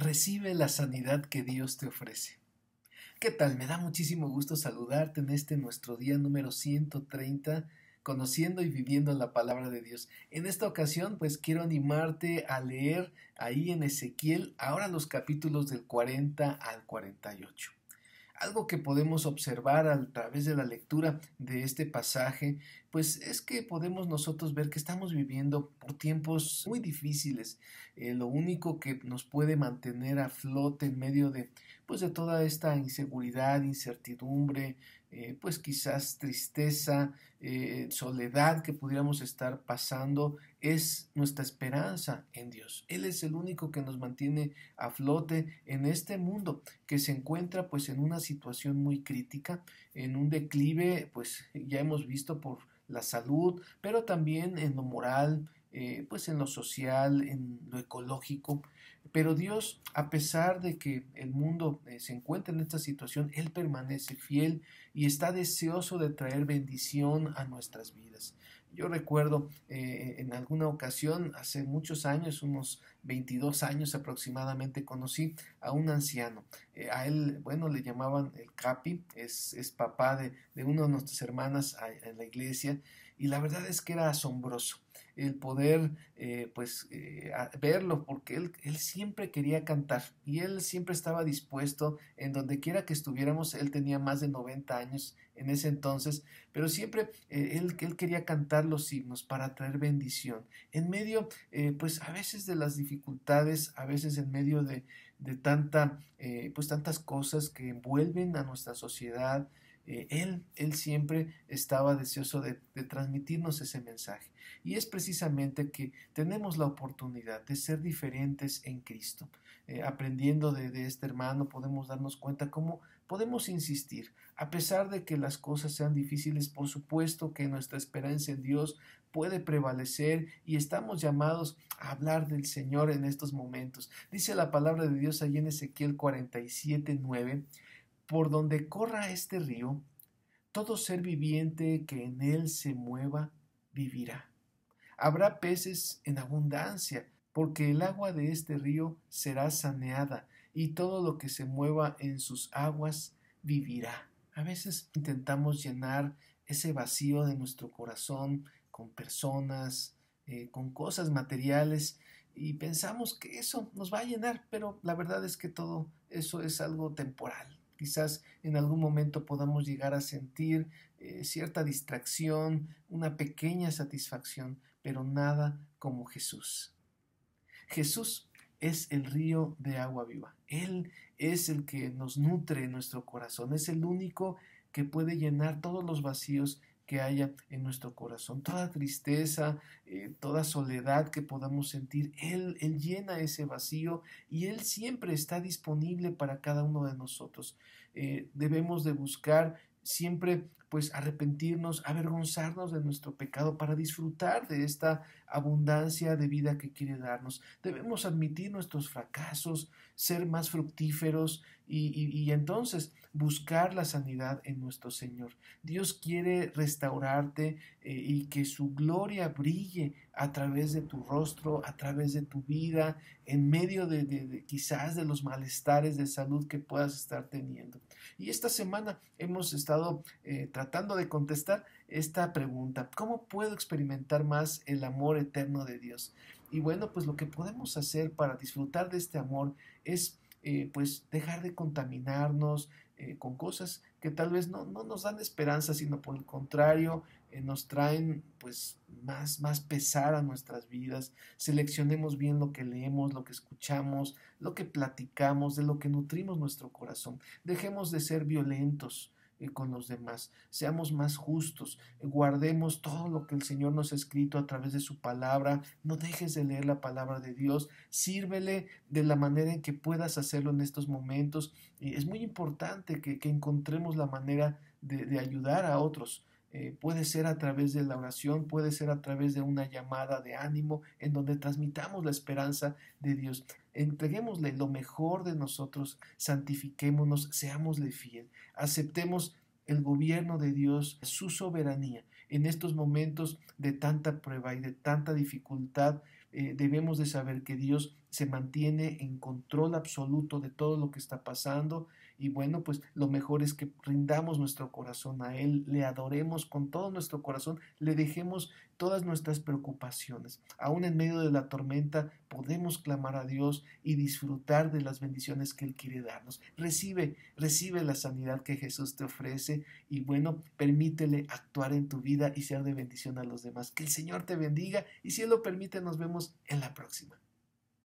recibe la sanidad que Dios te ofrece. ¿Qué tal? Me da muchísimo gusto saludarte en este nuestro día número 130, conociendo y viviendo la palabra de Dios. En esta ocasión, pues quiero animarte a leer ahí en Ezequiel ahora los capítulos del 40 al 48. Algo que podemos observar a través de la lectura de este pasaje, pues es que podemos nosotros ver que estamos viviendo por tiempos muy difíciles. Eh, lo único que nos puede mantener a flote en medio de, pues, de toda esta inseguridad, incertidumbre, eh, pues quizás tristeza, eh, soledad que pudiéramos estar pasando, es nuestra esperanza en Dios. Él es el único que nos mantiene a flote en este mundo que se encuentra pues en una situación muy crítica, en un declive pues ya hemos visto por la salud, pero también en lo moral, eh, pues en lo social, en lo ecológico. Pero Dios, a pesar de que el mundo eh, se encuentra en esta situación, Él permanece fiel y está deseoso de traer bendición a nuestras vidas. Yo recuerdo eh, en alguna ocasión, hace muchos años, unos 22 años aproximadamente, conocí a un anciano. Eh, a él, bueno, le llamaban el Capi, es, es papá de, de una de nuestras hermanas en la iglesia y la verdad es que era asombroso el poder eh, pues eh, verlo porque él, él, siempre quería cantar y él siempre estaba dispuesto en donde quiera que estuviéramos él tenía más de 90 años en ese entonces pero siempre eh, él, él, quería cantar los signos para traer bendición en medio pues a veces de las dificultades a veces en medio de, de tanta pues tantas cosas que envuelven a nuestra sociedad eh, él, él siempre estaba deseoso de, transmitirnos ese mensaje. Y es precisamente que tenemos la oportunidad de ser diferentes en Cristo. Eh, aprendiendo de, este hermano, podemos darnos cuenta cómo podemos insistir, a pesar de que las cosas sean difíciles, por supuesto que nuestra esperanza en Dios puede prevalecer y estamos llamados a hablar del Señor en estos momentos. Dice la palabra de Dios allí en Ezequiel 47, 9, por donde corra este río, todo ser viviente que en él se mueva vivirá. Habrá peces en abundancia, porque el agua de este río será saneada y todo lo que se mueva en sus aguas vivirá. A veces intentamos llenar ese vacío de nuestro corazón con personas, eh, con cosas materiales y pensamos que eso nos va a llenar, pero la verdad es que todo eso es algo temporal. Quizás en algún momento podamos llegar a sentir eh, cierta distracción, una pequeña satisfacción, pero nada como Jesús. Jesús es el río de agua viva. Él es el que nos nutre nuestro corazón, es el único que puede llenar todos los vacíos que haya en nuestro corazón, toda tristeza, eh, toda soledad que podamos sentir. Él, él llena ese vacío y Él siempre está disponible para cada uno de nosotros. Eh, debemos de buscar siempre pues arrepentirnos, avergonzarnos de nuestro pecado para disfrutar de esta abundancia de vida que quiere darnos. Debemos admitir nuestros fracasos, ser más fructíferos y, entonces buscar la sanidad en nuestro Señor. Dios quiere restaurarte eh, y que su gloria brille a través de tu rostro, a través de tu vida, en medio de, quizás de los malestares de salud que puedas estar teniendo. Y esta semana hemos estado trabajando eh, tratando de contestar esta pregunta, ¿cómo puedo experimentar más el amor eterno de Dios? Y bueno, pues lo que podemos hacer para disfrutar de este amor es eh, pues dejar de contaminarnos eh, con cosas que tal vez no, nos dan esperanza, sino por el contrario, eh, nos traen pues más, más pesar a nuestras vidas. Seleccionemos bien lo que leemos, lo que escuchamos, lo que platicamos, de lo que nutrimos nuestro corazón. Dejemos de ser violentos, eh, con los demás, seamos más justos, eh, guardemos todo lo que el Señor nos ha escrito a través de su palabra, no dejes de leer la palabra de Dios, sírvele de la manera en que puedas hacerlo en estos momentos. y Es muy importante que, encontremos la manera de ayudar a otros eh, puede ser a través de la oración, puede ser a través de una llamada de ánimo en donde transmitamos la esperanza de Dios. Entreguémosle lo mejor de nosotros, santifiquémonos, seámosle fiel, aceptemos el gobierno de Dios, su soberanía en estos momentos de tanta prueba y de tanta dificultad eh, debemos de saber que Dios se mantiene en control absoluto de todo lo que está pasando y bueno, pues lo mejor es que rindamos nuestro corazón a Él, le adoremos con todo nuestro corazón, le dejemos todas nuestras preocupaciones. Aún en medio de la tormenta podemos clamar a Dios y disfrutar de las bendiciones que Él quiere darnos. Recibe, recibe la sanidad que Jesús te ofrece y bueno, permítele actuar en tu vida y ser de bendición a los demás. Que el Señor te bendiga y si Él lo permite nos vemos en la próxima.